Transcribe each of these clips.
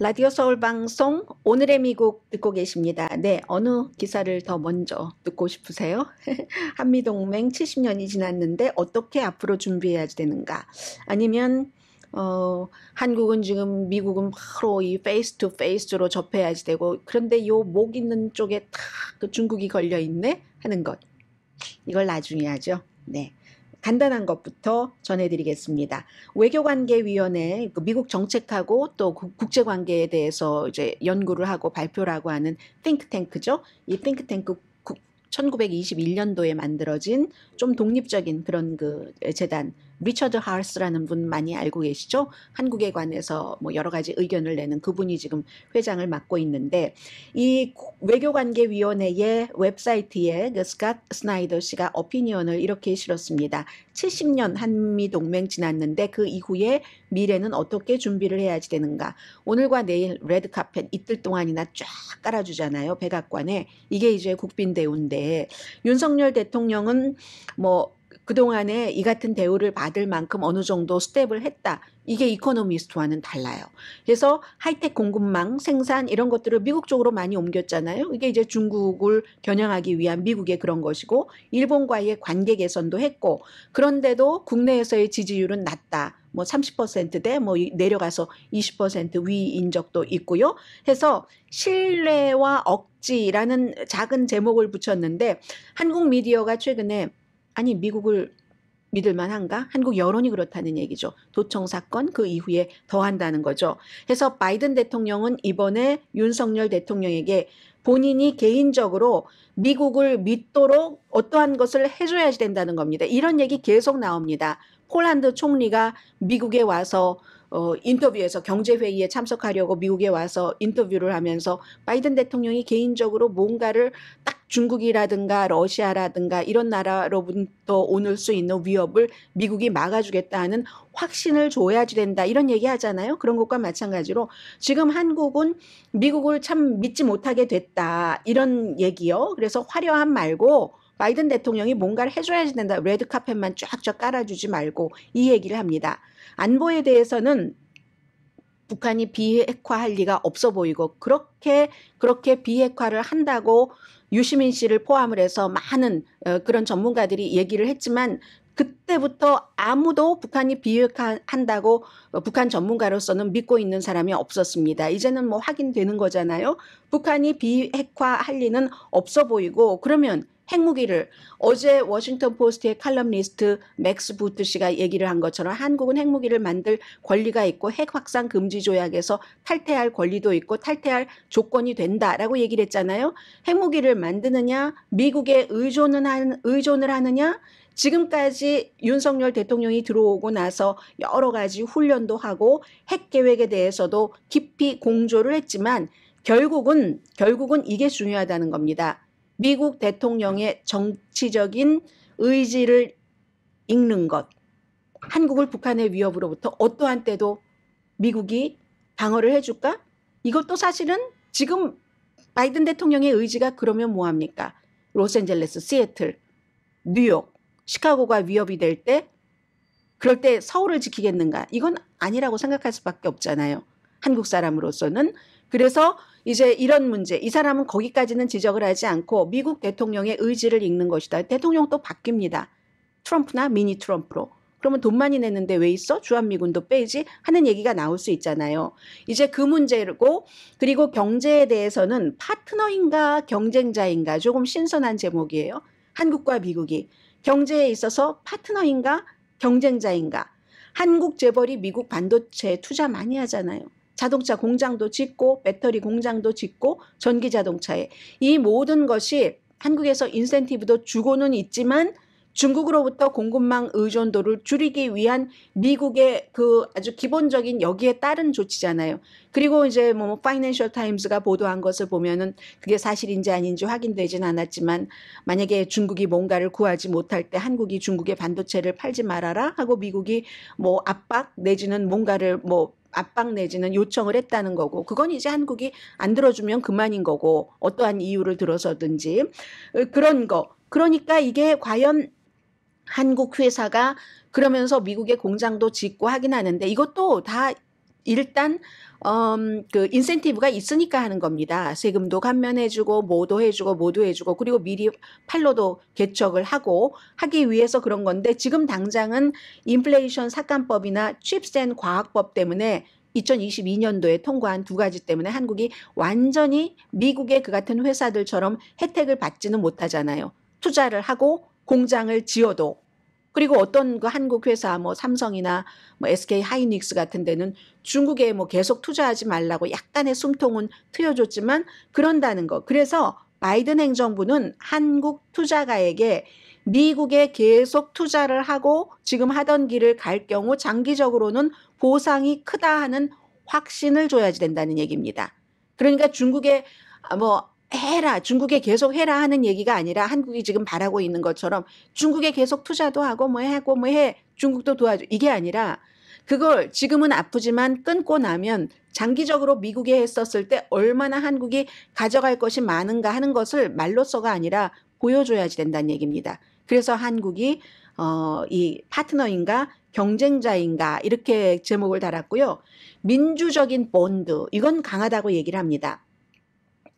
라디오 서울 방송 오늘의 미국 듣고 계십니다. 네, 어느 기사를 더 먼저 듣고 싶으세요? 한미 동맹 70년이 지났는데 어떻게 앞으로 준비해야 되는가? 아니면 어, 한국은 지금 미국은 바로 이 페이스 투 페이스로 접해야지 되고 그런데 요 목 있는 쪽에 탁 그 중국이 걸려 있네 하는 것 이걸 나중에 하죠. 네. 간단한 것부터 전해드리겠습니다. 외교관계위원회 그 미국 정책하고 또 국제관계에 대해서 이제 연구를 하고 발표라고 하는 띵크탱크죠. 이 띵크탱크 1921년도에 만들어진 좀 독립적인 그런 그 재단 리처드 하우스라는분 많이 알고 계시죠? 한국에 관해서 뭐 여러 가지 의견을 내는 그분이 지금 회장을 맡고 있는데 이 외교관계위원회의 웹사이트에 그 스캇 스나이더 씨가 어피니언을 이렇게 실었습니다. 70년 한미 동맹 지났는데 그 이후에 미래는 어떻게 준비를 해야지 되는가? 오늘과 내일 레드 카펫 이틀 동안이나 쫙 깔아주잖아요 백악관에 이게 이제 국빈 대운데 윤석열 대통령은 뭐 그동안에 이 같은 대우를 받을 만큼 어느 정도 스텝을 했다. 이게 이코노미스트와는 달라요. 그래서 하이텍 공급망, 생산 이런 것들을 미국 쪽으로 많이 옮겼잖아요. 이게 이제 중국을 겨냥하기 위한 미국의 그런 것이고 일본과의 관계 개선도 했고 그런데도 국내에서의 지지율은 낮다. 뭐 30%대 뭐 내려가서 20% 위인 적도 있고요. 해서 신뢰와 억지라는 작은 제목을 붙였는데 한국 미디어가 최근에 아니 미국을 믿을 만한가? 한국 여론이 그렇다는 얘기죠. 도청 사건 그 이후에 더 한다는 거죠. 해서 바이든 대통령은 이번에 윤석열 대통령에게 본인이 개인적으로 미국을 믿도록 어떠한 것을 해줘야지 된다는 겁니다. 이런 얘기 계속 나옵니다. 폴란드 총리가 미국에 와서 어, 인터뷰에서 경제회의에 참석하려고 미국에 와서 인터뷰를 하면서 바이든 대통령이 개인적으로 뭔가를 딱 중국이라든가 러시아라든가 이런 나라로부터 오늘 수 있는 위협을 미국이 막아주겠다는 확신을 줘야지 된다 이런 얘기 하잖아요. 그런 것과 마찬가지로 지금 한국은 미국을 참 믿지 못하게 됐다 이런 얘기요. 그래서 화려함 말고 바이든 대통령이 뭔가를 해줘야 된다. 레드 카펫만 쫙쫙 깔아주지 말고 이 얘기를 합니다. 안보에 대해서는 북한이 비핵화할 리가 없어 보이고 그렇게 그렇게 비핵화를 한다고 유시민 씨를 포함을 해서 많은 어, 그런 전문가들이 얘기를 했지만 그 그때부터 아무도 북한이 비핵한다고 화 북한 전문가로서는 믿고 있는 사람이 없었습니다. 이제는 뭐 확인되는 거잖아요. 북한이 비핵화할 리는 없어 보이고 그러면 핵무기를 어제 워싱턴 포스트의 칼럼니스트 맥스 부트 씨가 얘기를 한 것처럼 한국은 핵무기를 만들 권리가 있고 핵 확산 금지 조약에서 탈퇴할 권리도 있고 탈퇴할 조건이 된다라고 얘기를 했잖아요. 핵무기를 만드느냐, 미국에 의존은 한, 의존을 하느냐, 지금까지 윤석열 대통령이 들어오고 나서 여러 가지 훈련도 하고 핵 계획에 대해서도 깊이 공조를 했지만 결국은 결국은 이게 중요하다는 겁니다. 미국 대통령의 정치적인 의지를 읽는 것. 한국을 북한의 위협으로부터 어떠한 때도 미국이 방어를 해줄까? 이것도 사실은 지금 바이든 대통령의 의지가 그러면 뭐합니까? 로스앤젤레스, 시애틀, 뉴욕, 시카고가 위협이 될 때 그럴 때 서울을 지키겠는가? 이건 아니라고 생각할 수밖에 없잖아요. 한국 사람으로서는 그래서 이제 이런 문제 이 사람은 거기까지는 지적을 하지 않고 미국 대통령의 의지를 읽는 것이다. 대통령 도 바뀝니다. 트럼프나 미니 트럼프로. 그러면 돈 많이 냈는데 왜 있어? 주한미군도 빼지? 하는 얘기가 나올 수 있잖아요. 이제 그 문제고, 그리고 경제에 대해서는 파트너인가 경쟁자인가 조금 신선한 제목이에요. 한국과 미국이. 경제에 있어서 파트너인가 경쟁자인가 한국 재벌이 미국 반도체 에 투자 많이 하잖아요. 자동차 공장도 짓고 배터리 공장도 짓고 전기 자동차에 이 모든 것이 한국에서 인센티브도 주고는 있지만 중국으로부터 공급망 의존도를 줄이기 위한 미국의 그 아주 기본적인 여기에 따른 조치잖아요. 그리고 이제 뭐 파이낸셜 타임스가 보도한 것을 보면은 그게 사실인지 아닌지 확인되진 않았지만 만약에 중국이 뭔가를 구하지 못할 때 한국이 중국의 반도체를 팔지 말아라 하고 미국이 뭐 압박 내지는 뭔가를 뭐 압박 내지는 요청을 했다는 거고 그건 이제 한국이 안 들어주면 그만인 거고 어떠한 이유를 들어서든지 어, 그런 거 그러니까 이게 과연 한국 회사가 그러면서 미국의 공장도 짓고 하긴 하는데 이것도 다 일단 음, 그 인센티브가 있으니까 하는 겁니다. 세금도 감면해주고 모도 해주고 모도 해주고 그리고 미리 팔로도 개척을 하고 하기 위해서 그런 건데 지금 당장은 인플레이션 삭감법이나 칩센 과학법 때문에 2022년도에 통과한 두 가지 때문에 한국이 완전히 미국의 그 같은 회사들처럼 혜택을 받지는 못하잖아요. 투자를 하고 공장을 지어도 그리고 어떤 그 한국 회사 뭐 삼성이나 뭐 SK 하이닉스 같은 데는 중국에 뭐 계속 투자하지 말라고 약간의 숨통은 트여줬지만 그런다는 거. 그래서 바이든 행정부는 한국 투자가에게 미국에 계속 투자를 하고 지금 하던 길을 갈 경우 장기적으로는 보상이 크다 하는 확신을 줘야지 된다는 얘기입니다. 그러니까 중국에 아 뭐 해라 중국에 계속 해라 하는 얘기가 아니라 한국이 지금 바라고 있는 것처럼 중국에 계속 투자도 하고 뭐 하고 뭐 해 중국도 도와줘 이게 아니라 그걸 지금은 아프지만 끊고 나면 장기적으로 미국에 했었을 때 얼마나 한국이 가져갈 것이 많은가 하는 것을 말로써가 아니라 보여줘야지 된다는 얘기입니다. 그래서 한국이 어, 이 파트너인가 경쟁자인가 이렇게 제목을 달았고요. 민주적인 본드 이건 강하다고 얘기를 합니다.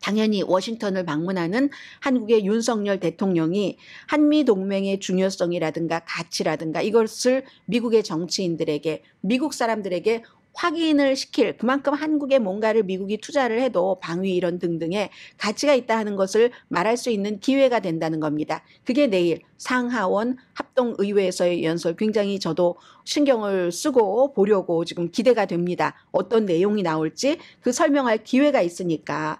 당연히 워싱턴을 방문하는 한국의 윤석열 대통령이 한미 동맹의 중요성이라든가 가치라든가 이것을 미국의 정치인들에게 미국 사람들에게 확인을 시킬 그만큼 한국에 뭔가를 미국이 투자를 해도 방위 이런 등등의 가치가 있다 하는 것을 말할 수 있는 기회가 된다는 겁니다. 그게 내일 상하원 합동의회에서의 연설 굉장히 저도 신경을 쓰고 보려고 지금 기대가 됩니다. 어떤 내용이 나올지 그 설명할 기회가 있으니까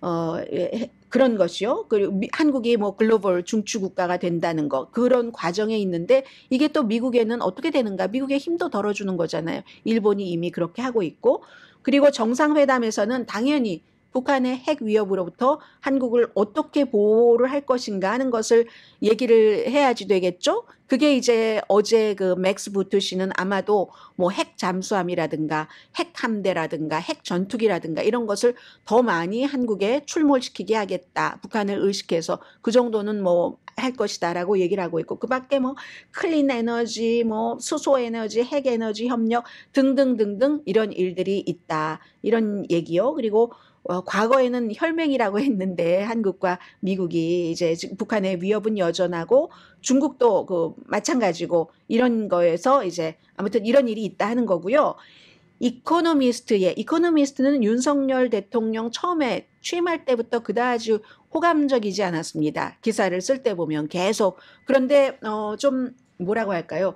어, 예, 그런 것이요. 그리고 한국이 뭐 글로벌 중추 국가가 된다는 것 그런 과정에 있는데 이게 또 미국에는 어떻게 되는가? 미국의 힘도 덜어주는 거잖아요. 일본이 이미 그렇게 하고 있고 그리고 정상회담에서는 당연히 북한의 핵 위협으로부터 한국을 어떻게 보호를 할 것인가 하는 것을 얘기를 해야지 되겠죠. 그게 이제 어제 그 맥스 부트 씨는 아마도 뭐 핵 잠수함이라든가 핵 함대라든가 핵 전투기라든가 이런 것을 더 많이 한국에 출몰시키게 하겠다. 북한을 의식해서 그 정도는 뭐 할 것이다라고 얘기를 하고 있고 그밖에 뭐 클린 에너지, 뭐 수소 에너지, 핵 에너지 협력 등등등등 이런 일들이 있다. 이런 얘기요. 그리고 어, 과거에는 혈맹이라고 했는데 한국과 미국이 이제 북한의 위협은 여전하고 중국도 그 마찬가지고 이런 거에서 이제 아무튼 이런 일이 있다 하는 거고요. 이코노미스트의 이코노미스트는 윤석열 대통령 처음에 취임할 때부터 그다지 호감적이지 않았습니다. 기사를 쓸 때 보면 계속 그런데 어좀 뭐라고 할까요?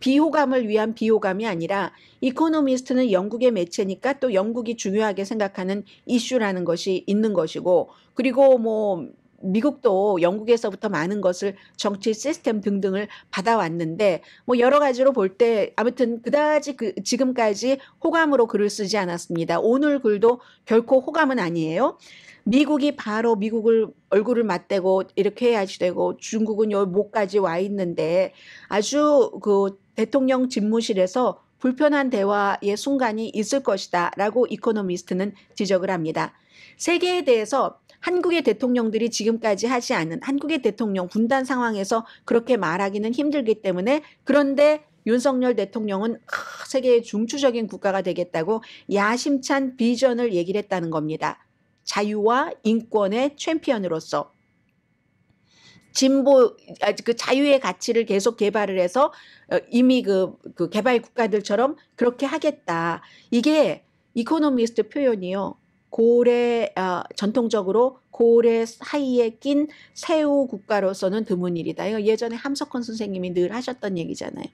비호감을 위한 비호감이 아니라 이코노미스트는 영국의 매체니까 또 영국이 중요하게 생각하는 이슈라는 것이 있는 것이고 그리고 뭐 미국도 영국에서부터 많은 것을 정치 시스템 등등을 받아왔는데 뭐 여러 가지로 볼 때 아무튼 그다지 그 지금까지 호감으로 글을 쓰지 않았습니다. 오늘 글도 결코 호감은 아니에요. 미국이 바로 미국을 얼굴을 맞대고 이렇게 해야지 되고 중국은 여 목까지 와 있는데 아주 그 대통령 집무실에서 불편한 대화의 순간이 있을 것이다 라고 이코노미스트는 지적을 합니다. 세계에 대해서 한국의 대통령들이 지금까지 하지 않은 한국의 대통령 분단 상황에서 그렇게 말하기는 힘들기 때문에 그런데 윤석열 대통령은 아, 세계의 중추적인 국가가 되겠다고 야심찬 비전을 얘기를 했다는 겁니다. 자유와 인권의 챔피언으로서 진보 아, 그 자유의 가치를 계속 개발을 해서 어, 이미 그, 그 개발 국가들처럼 그렇게 하겠다. 이게 이코노미스트 표현이요. 고래 어, 전통적으로 고래 사이에 낀 새우 국가로서는 드문 일이다. 이거 예전에 함석헌 선생님이 늘 하셨던 얘기잖아요.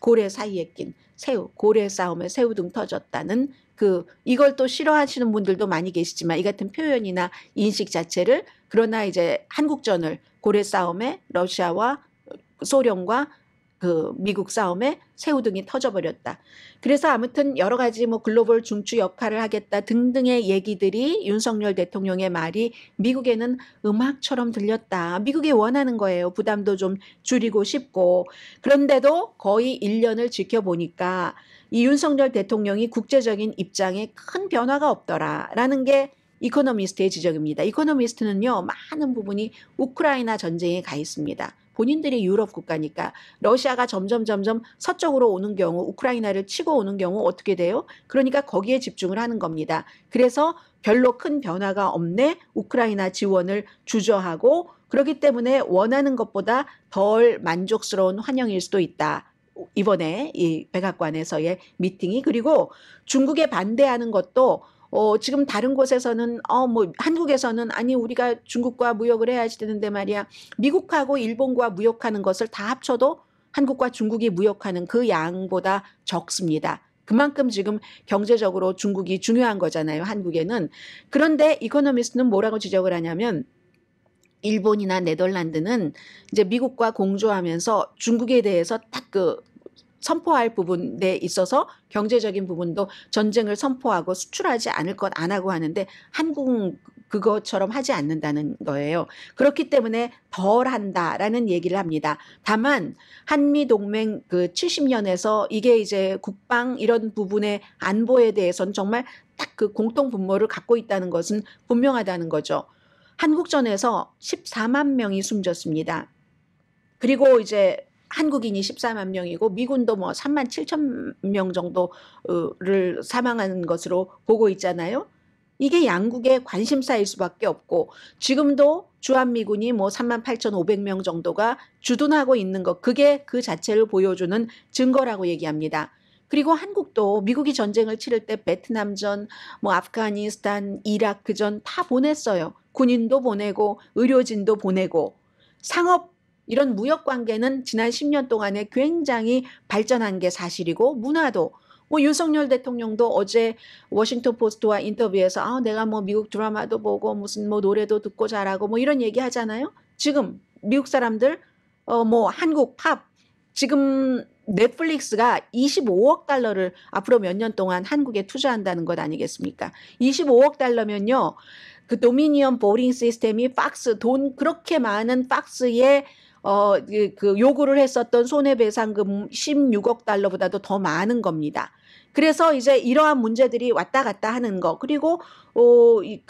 고래 사이에 낀 새우, 고래 싸움에 새우 등 터졌다는 그 이걸 또 싫어하시는 분들도 많이 계시지만 이 같은 표현이나 인식 자체를 그러나 이제 한국전을 고래 싸움에 러시아와 소련과 그 미국 싸움에 새우등이 터져버렸다. 그래서 아무튼 여러 가지 뭐 글로벌 중추 역할을 하겠다 등등의 얘기들이 윤석열 대통령의 말이 미국에는 음악처럼 들렸다. 미국이 원하는 거예요. 부담도 좀 줄이고 싶고. 그런데도 거의 1년을 지켜보니까 이 윤석열 대통령이 국제적인 입장에 큰 변화가 없더라라는 게 이코노미스트의 지적입니다. 이코노미스트는요, 많은 부분이 우크라이나 전쟁에 가 있습니다. 본인들이 유럽 국가니까 러시아가 점점 점점 서쪽으로 오는 경우 우크라이나를 치고 오는 경우 어떻게 돼요? 그러니까 거기에 집중을 하는 겁니다. 그래서 별로 큰 변화가 없네 우크라이나 지원을 주저하고 그렇기 때문에 원하는 것보다 덜 만족스러운 환영일 수도 있다. 이번에 이 백악관에서의 미팅이 그리고 중국에 반대하는 것도 어, 지금 다른 곳에서는 어, 뭐 한국에서는 아니 우리가 중국과 무역을 해야지 되는데 말이야. 미국하고 일본과 무역하는 것을 다 합쳐도 한국과 중국이 무역하는 그 양보다 적습니다. 그만큼 지금 경제적으로 중국이 중요한 거잖아요. 한국에는. 그런데 이코노미스트는 뭐라고 지적을 하냐면 일본이나 네덜란드는 이제 미국과 공조하면서 중국에 대해서 딱그 선포할 부분에 있어서 경제적인 부분도 전쟁을 선포하고 수출하지 않을 것 안 하고 하는데 한국 그것처럼 하지 않는다는 거예요. 그렇기 때문에 덜 한다라는 얘기를 합니다. 다만 한미 동맹 그 70년에서 이게 이제 국방 이런 부분의 안보에 대해서는 정말 딱 그 공통 분모를 갖고 있다는 것은 분명하다는 거죠. 한국전에서 14만 명이 숨졌습니다. 그리고 이제 한국인이 14만 명이고 미군도 뭐 3만 7천 명 정도를 사망하는 것으로 보고 있잖아요. 이게 양국의 관심사일 수밖에 없고 지금도 주한미군이 뭐 3만 8천5백명 정도가 주둔하고 있는 것 그게 그 자체를 보여주는 증거라고 얘기합니다. 그리고 한국도 미국이 전쟁을 치를 때 베트남전, 뭐 아프가니스탄, 이라크전 다 보냈어요. 군인도 보내고 의료진도 보내고 상업 이런 무역 관계는 지난 10년 동안에 굉장히 발전한 게 사실이고 문화도 뭐 윤석열 대통령도 어제 워싱턴 포스트와 인터뷰에서 아 내가 뭐 미국 드라마도 보고 무슨 뭐 노래도 듣고 잘하고 뭐 이런 얘기 하잖아요. 지금 미국 사람들 어 뭐 한국 팝 지금 넷플릭스가 25억 달러를 앞으로 몇 년 동안 한국에 투자한다는 것 아니겠습니까? 25억 달러면요. 그 도미니언 보링 시스템이 박스 돈 그렇게 많은 박스에 어, 그그 그 요구를 했었던 손해배상금 16억 달러보다도 더 많은 겁니다. 그래서 이제 이러한 문제들이 왔다 갔다 하는 거 그리고 어, 이,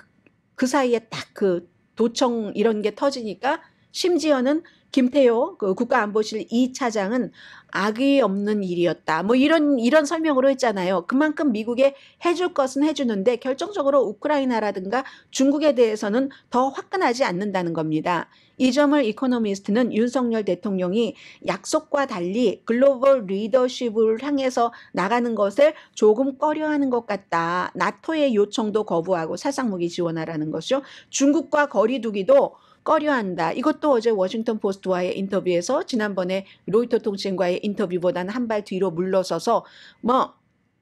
그 사이에 딱 그 도청 이런 게 터지니까 심지어는 김태호 그 국가안보실 이 차장은 악의 없는 일이었다. 뭐 이런 이런 설명으로 했잖아요. 그만큼 미국에 해줄 것은 해주는데 결정적으로 우크라이나라든가 중국에 대해서는 더 화끈하지 않는다는 겁니다. 이 점을 이코노미스트는 윤석열 대통령이 약속과 달리 글로벌 리더십을 향해서 나가는 것을 조금 꺼려하는 것 같다. 나토의 요청도 거부하고 사상무기 지원하라는 것이요 중국과 거리두기도 꺼려한다. 이것도 어제 워싱턴 포스트와의 인터뷰에서 지난번에 로이터 통신과의 인터뷰보다는 한 발 뒤로 물러서서 뭐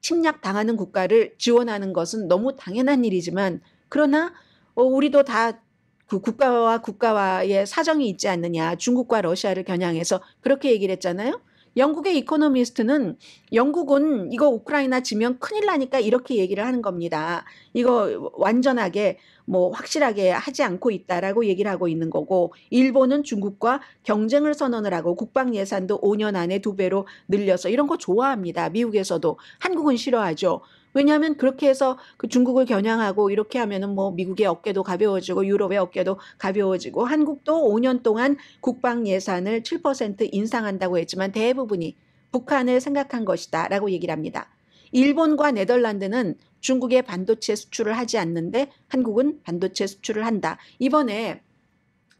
침략 당하는 국가를 지원하는 것은 너무 당연한 일이지만 그러나 어, 우리도 다 그 국가와 국가와의 사정이 있지 않느냐 중국과 러시아를 겨냥해서 그렇게 얘기를 했잖아요. 영국의 이코노미스트는 영국은 이거 우크라이나 지면 큰일 나니까 이렇게 얘기를 하는 겁니다. 이거 완전하게 뭐 확실하게 하지 않고 있다라고 얘기를 하고 있는 거고 일본은 중국과 경쟁을 선언을 하고 국방 예산도 5년 안에 두 배로 늘려서 이런 거 좋아합니다. 미국에서도 한국은 싫어하죠. 왜냐하면 그렇게 해서 그 중국을 겨냥하고 이렇게 하면은 뭐 미국의 어깨도 가벼워지고 유럽의 어깨도 가벼워지고 한국도 5년 동안 국방 예산을 7% 인상한다고 했지만 대부분이 북한을 생각한 것이다 라고 얘기를 합니다. 일본과 네덜란드는 중국의 반도체 수출을 하지 않는데 한국은 반도체 수출을 한다. 이번에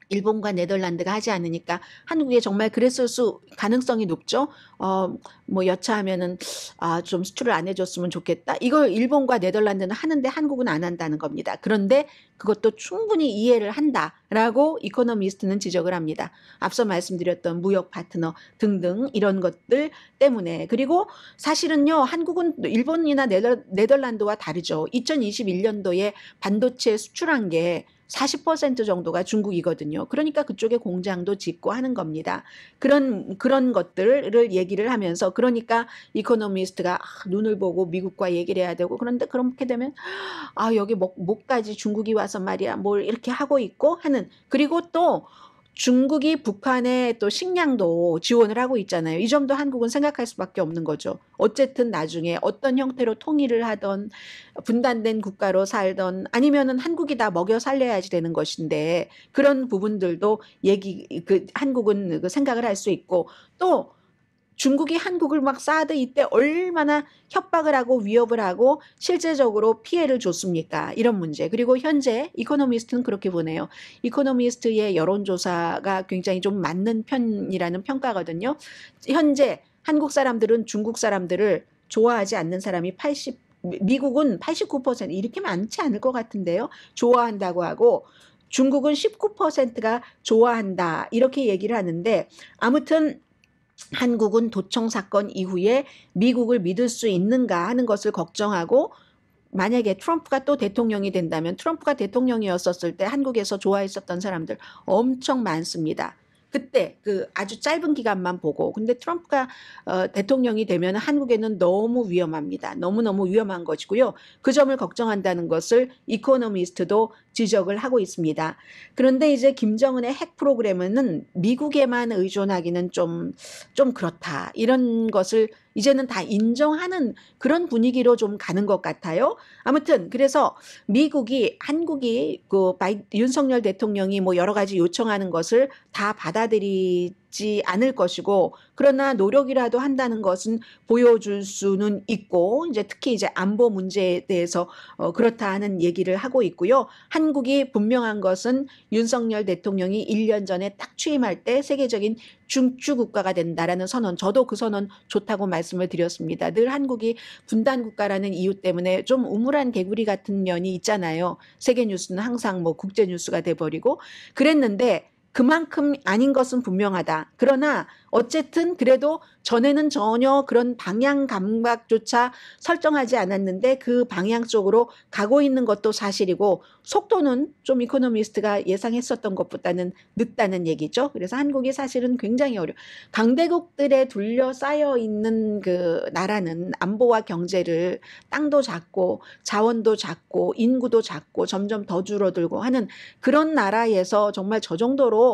일본과 네덜란드가 하지 않으니까 한국에 정말 그랬을 수 가능성이 높죠. 어 뭐 여차하면은 아 좀 수출을 안 해줬으면 좋겠다. 이걸 일본과 네덜란드는 하는데 한국은 안 한다는 겁니다. 그런데 그것도 충분히 이해를 한다라고 이코노미스트는 지적을 합니다. 앞서 말씀드렸던 무역 파트너 등등 이런 것들 때문에 그리고 사실은요 한국은 일본이나 네덜, 네덜란드와 다르죠. 2021년도에 반도체 수출한 게40% 정도가 중국이거든요. 그러니까 그쪽에 공장도 짓고 하는 겁니다. 그런 그런 것들을 얘기를 하면서 그러니까 이코노미스트가 아, 눈을 보고 미국과 얘기를 해야 되고 그런데 그렇게 되면 아 여기 목, 뭐, 목까지 중국이 와서 말이야 뭘 이렇게 하고 있고 하는 그리고 또 중국이 북한에 또 식량도 지원을 하고 있잖아요. 이 점도 한국은 생각할 수밖에 없는 거죠. 어쨌든 나중에 어떤 형태로 통일을 하던 분단된 국가로 살던 아니면은 한국이 다 먹여 살려야지 되는 것인데 그런 부분들도 얘기 그 한국은 그 생각을 할 수 있고 또 중국이 한국을 막 사드 이때 얼마나 협박을 하고 위협을 하고 실제적으로 피해를 줬습니까? 이런 문제. 그리고 현재 이코노미스트는 그렇게 보네요. 이코노미스트의 여론조사가 굉장히 좀 맞는 편이라는 평가거든요. 현재 한국 사람들은 중국 사람들을 좋아하지 않는 사람이 80, 미국은 89% 이렇게 많지 않을 것 같은데요. 좋아한다고 하고 중국은 19%가 좋아한다. 이렇게 얘기를 하는데 아무튼 한국은 도청 사건 이후에 미국을 믿을 수 있는가 하는 것을 걱정하고 만약에 트럼프가 또 대통령이 된다면 트럼프가 대통령이었었을 때 한국에서 좋아했었던 사람들 엄청 많습니다. 그때 그 아주 짧은 기간만 보고 근데 트럼프가 어, 대통령이 되면 한국에는 너무 위험합니다. 너무너무 위험한 것이고요. 그 점을 걱정한다는 것을 이코노미스트도 지적을 하고 있습니다. 그런데 이제 김정은의 핵 프로그램은 미국에만 의존하기는 좀 좀 그렇다. 이런 것을 이제는 다 인정하는 그런 분위기로 좀 가는 것 같아요. 아무튼 그래서 미국이 한국이 그 바이, 윤석열 대통령이 뭐 여러 가지 요청하는 것을 다 받아들이 있지 않을 것이고 그러나 노력이라도 한다는 것은 보여줄 수는 있고 이제 특히 이제 안보 문제에 대해서 어 그렇다 하는 얘기를 하고 있고요. 한국이 분명한 것은 윤석열 대통령이 1년 전에 딱 취임할 때 세계적인 중추 국가가 된다라는 선언 저도 그 선언 좋다고 말씀을 드렸습니다. 늘 한국이 분단 국가라는 이유 때문에 좀 우물한 개구리 같은 면이 있잖아요. 세계 뉴스는 항상 뭐 국제 뉴스가 돼 버리고 그랬는데 그만큼 아닌 것은 분명하다. 그러나 어쨌든 그래도 전에는 전혀 그런 방향 감각조차 설정하지 않았는데 그 방향 쪽으로 가고 있는 것도 사실이고 속도는 좀 이코노미스트가 예상했었던 것보다는 늦다는 얘기죠. 그래서 한국이 사실은 굉장히 어려. 강대국들에 둘러싸여 있는 그 나라는 안보와 경제를 땅도 작고 자원도 작고 인구도 작고 점점 더 줄어들고 하는 그런 나라에서 정말 저 정도로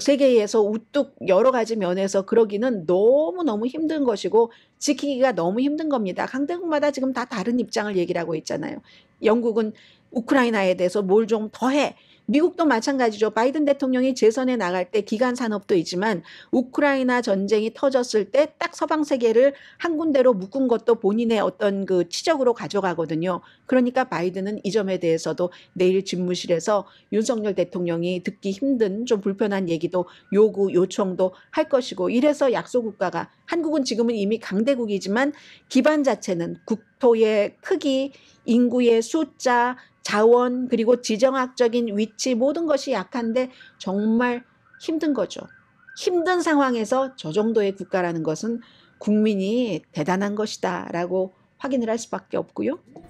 세계에서 우뚝 여러 가지 면에서 그러기는 너무너무 힘든 것이고 지키기가 너무 힘든 겁니다. 강대국마다 지금 다 다른 입장을 얘기를 하고 있잖아요. 영국은 우크라이나에 대해서 뭘 좀 더 해. 미국도 마찬가지죠. 바이든 대통령이 재선에 나갈 때 기간 산업도 있지만 우크라이나 전쟁이 터졌을 때 딱 서방 세계를 한 군데로 묶은 것도 본인의 어떤 그 치적으로 가져가거든요. 그러니까 바이든은 이 점에 대해서도 내일 집무실에서 윤석열 대통령이 듣기 힘든 좀 불편한 얘기도 요구 요청도 할 것이고 이래서 약소 국가가 한국은 지금은 이미 강대국이지만 기반 자체는 국토의 크기, 인구의 숫자, 자원 그리고 지정학적인 위치 모든 것이 약한데 정말 힘든 거죠. 힘든 상황에서 저 정도의 국가라는 것은 국민이 대단한 것이다라고 확인을 할 수밖에 없고요.